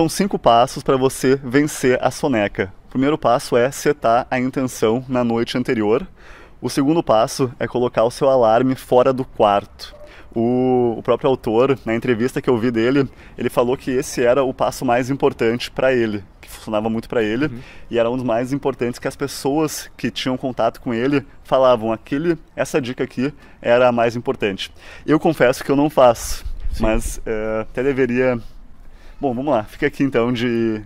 são cinco passos para você vencer a soneca. O primeiro passo é setar a intenção na noite anterior. O segundo passo é colocar o seu alarme fora do quarto. O, o próprio autor, na entrevista que eu vi dele, ele falou que esse era o passo mais importante para ele, que funcionava muito para ele, uhum. e era um dos mais importantes que as pessoas que tinham contato com ele falavam. Aquele, essa dica aqui era a mais importante. Eu confesso que eu não faço, Sim. mas é, até deveria Bom, vamos lá. Fica aqui então de,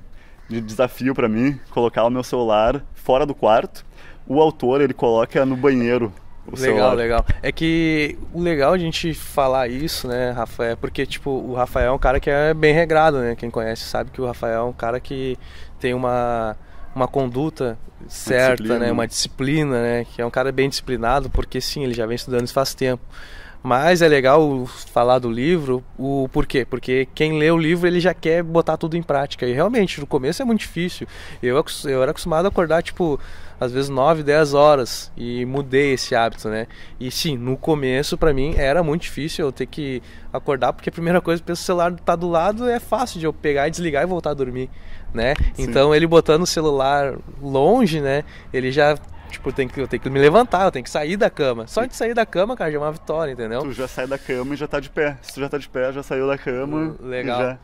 de desafio para mim colocar o meu celular fora do quarto. O autor ele coloca no banheiro. O legal, celular. legal. É que o legal a gente falar isso, né, Rafael, é porque tipo, o Rafael é um cara que é bem regrado, né? Quem conhece sabe que o Rafael é um cara que tem uma uma conduta certa, uma né? né, uma disciplina, né, que é um cara bem disciplinado, porque sim, ele já vem estudando isso faz tempo. Mas é legal falar do livro, o por quê? Porque quem lê o livro ele já quer botar tudo em prática. E realmente, no começo é muito difícil. Eu, eu era acostumado a acordar, tipo, às vezes 9, 10 horas. E mudei esse hábito, né? E sim, no começo para mim era muito difícil eu ter que acordar, porque a primeira coisa, pelo o celular tá do lado, é fácil de eu pegar e desligar e voltar a dormir, né? Então ele botando o celular longe, né? Ele já tipo, tem que, eu tenho que me levantar, eu tenho que sair da cama. Só de sair da cama, cara, já é uma vitória, entendeu? Tu já sai da cama e já tá de pé. Se tu já tá de pé, já saiu da cama. Legal. Já...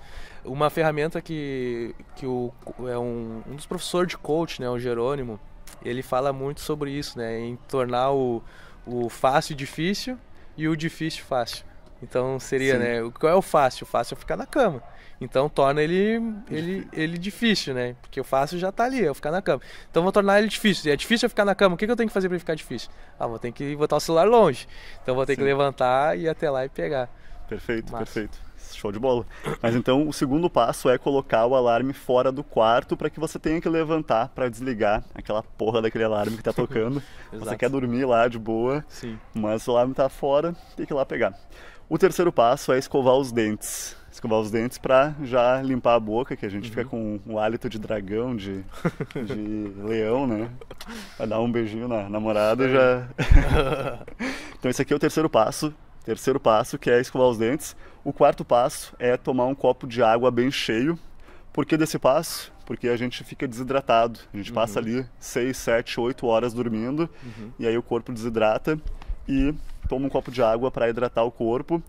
Uma ferramenta que, que o, é um, um dos professores de coach, né, o Jerônimo, ele fala muito sobre isso, né, em tornar o, o fácil difícil e o difícil fácil. Então seria, Sim. né, qual é o fácil? O fácil é ficar na cama. Então torna ele, ele, ele difícil, né? Porque o fácil já tá ali, eu ficar na cama. Então vou tornar ele difícil. E é difícil eu ficar na cama, o que, que eu tenho que fazer para ele ficar difícil? Ah, vou ter que botar o celular longe. Então vou ter Sim. que levantar e ir até lá e pegar. Perfeito, Massa. perfeito. Show de bola. Mas então o segundo passo é colocar o alarme fora do quarto para que você tenha que levantar para desligar aquela porra daquele alarme que tá tocando. você quer dormir lá de boa, Sim. mas o alarme tá fora, tem que ir lá pegar. O terceiro passo é escovar os dentes escovar os dentes para já limpar a boca, que a gente uhum. fica com o um hálito de dragão, de, de leão, né? Vai dar um beijinho na namorada já. então esse aqui é o terceiro passo. Terceiro passo que é escovar os dentes. O quarto passo é tomar um copo de água bem cheio. Por que desse passo? Porque a gente fica desidratado. A gente uhum. passa ali 6, 7, 8 horas dormindo uhum. e aí o corpo desidrata e toma um copo de água para hidratar o corpo.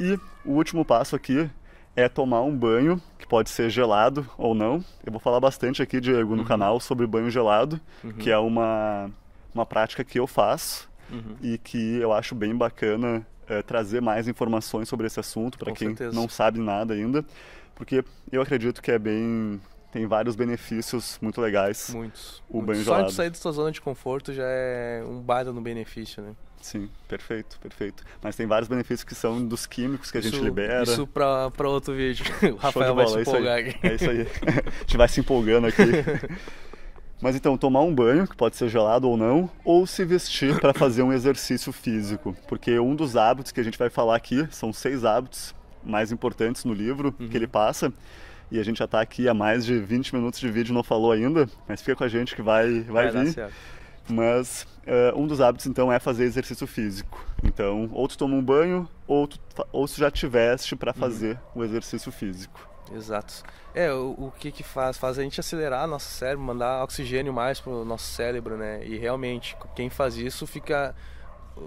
E o último passo aqui é tomar um banho, que pode ser gelado ou não. Eu vou falar bastante aqui, Diego, no uhum. canal sobre banho gelado, uhum. que é uma, uma prática que eu faço uhum. e que eu acho bem bacana é, trazer mais informações sobre esse assunto para quem certeza. não sabe nada ainda, porque eu acredito que é bem. Tem vários benefícios muito legais. Muitos. O muitos. banho Só gelado. Só de sair da sua zona de conforto já é um baita no benefício, né? Sim, perfeito, perfeito. Mas tem vários benefícios que são dos químicos que isso, a gente libera. Isso para outro vídeo. O Rafael vai se é empolgar aqui. É isso aí. a gente vai se empolgando aqui. Mas então, tomar um banho, que pode ser gelado ou não, ou se vestir para fazer um exercício físico. Porque um dos hábitos que a gente vai falar aqui, são seis hábitos mais importantes no livro uhum. que ele passa, e a gente já está aqui há mais de 20 minutos de vídeo, não falou ainda, mas fica com a gente que vai, vai, vai vir. Mas uh, um dos hábitos então é fazer exercício físico. Então, ou tu toma um banho, ou tu, ou se já tiveste para uhum. fazer uhum. o exercício físico. Exato. É, o, o, que que faz? Faz a gente acelerar nosso cérebro, mandar oxigênio mais pro nosso cérebro, né? E realmente, quem faz isso fica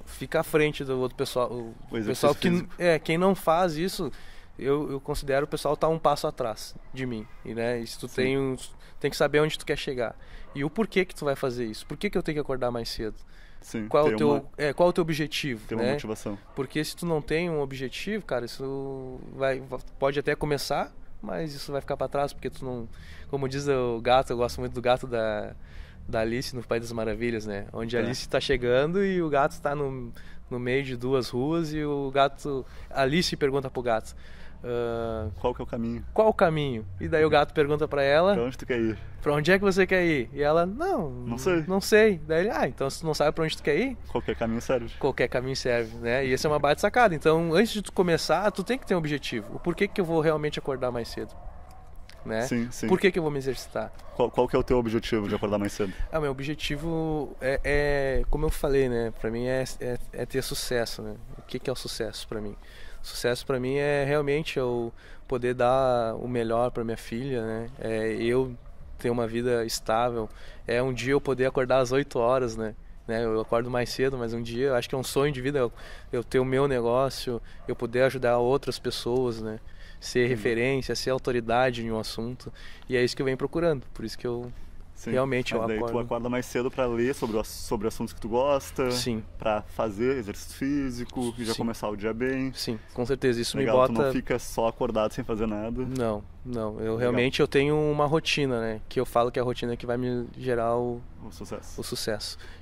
fica à frente do outro pessoal, o, o pessoal que físico. é, quem não faz isso eu, eu considero o pessoal tá um passo atrás de mim. E, né, isso tu tem, um, tem que saber onde tu quer chegar. E o porquê que tu vai fazer isso. Por que, que eu tenho que acordar mais cedo? Sim, qual, o teu, uma... é, qual o teu objetivo? Tem né? uma motivação. Porque se tu não tem um objetivo, cara, isso vai, pode até começar, mas isso vai ficar para trás, porque tu não... Como diz o gato, eu gosto muito do gato da da Alice no País das Maravilhas, né? Onde a é. Alice está chegando e o gato está no, no meio de duas ruas e o gato... A Alice pergunta pro gato... Uh, qual que é o caminho? Qual o caminho? E daí o uhum. gato pergunta para ela... Pra onde tu quer ir? Pra onde é que você quer ir? E ela, não... Não sei. Não sei. Daí ele, ah, então se tu não sabe pra onde tu quer ir... Qualquer caminho serve. Qualquer caminho serve, né? E essa é uma baita sacada. Então, antes de tu começar, tu tem que ter um objetivo. O porquê que eu vou realmente acordar mais cedo? né? Sim, sim. Por que, que eu vou me exercitar? Qual, qual que é o teu objetivo de acordar mais cedo? Ah, meu objetivo é, é como eu falei, né? Para mim é, é, é, ter sucesso, né? O que, que é o sucesso para mim? Sucesso para mim é realmente eu poder dar o melhor para minha filha, né? É eu ter uma vida estável, é um dia eu poder acordar às 8 horas, né? né? Eu acordo mais cedo, mas um dia, acho que é um sonho de vida eu, eu ter o meu negócio, eu poder ajudar outras pessoas, né? ser referência, ser autoridade em um assunto. E é isso que eu venho procurando. Por isso que eu Sim. realmente Mas eu daí acordo. tu acorda mais cedo para ler sobre, sobre assuntos que tu gosta. Sim. Para fazer exercício físico e já Sim. começar o dia bem. Sim, com certeza. Isso Legal, me bota. Tu não fica só acordado sem fazer nada. Não, não. Eu Legal. realmente eu tenho uma rotina, né? Que eu falo que é a rotina que vai me gerar o, o sucesso. O sucesso.